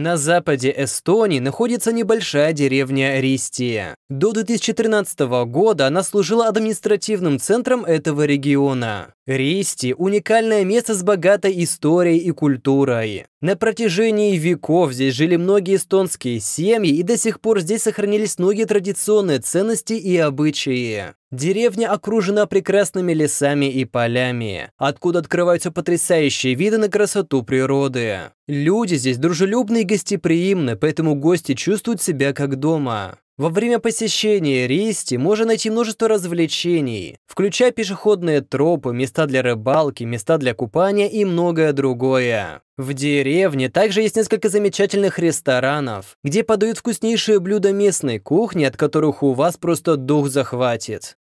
На западе Эстонии находится небольшая деревня Ристия. До 2013 года она служила административным центром этого региона. Ристи – уникальное место с богатой историей и культурой. На протяжении веков здесь жили многие эстонские семьи, и до сих пор здесь сохранились многие традиционные ценности и обычаи. Деревня окружена прекрасными лесами и полями, откуда открываются потрясающие виды на красоту природы. Люди здесь дружелюбны и гостеприимны, поэтому гости чувствуют себя как дома. Во время посещения Ристи можно найти множество развлечений, включая пешеходные тропы, места для рыбалки, места для купания и многое другое. В деревне также есть несколько замечательных ресторанов, где подают вкуснейшие блюда местной кухни, от которых у вас просто дух захватит.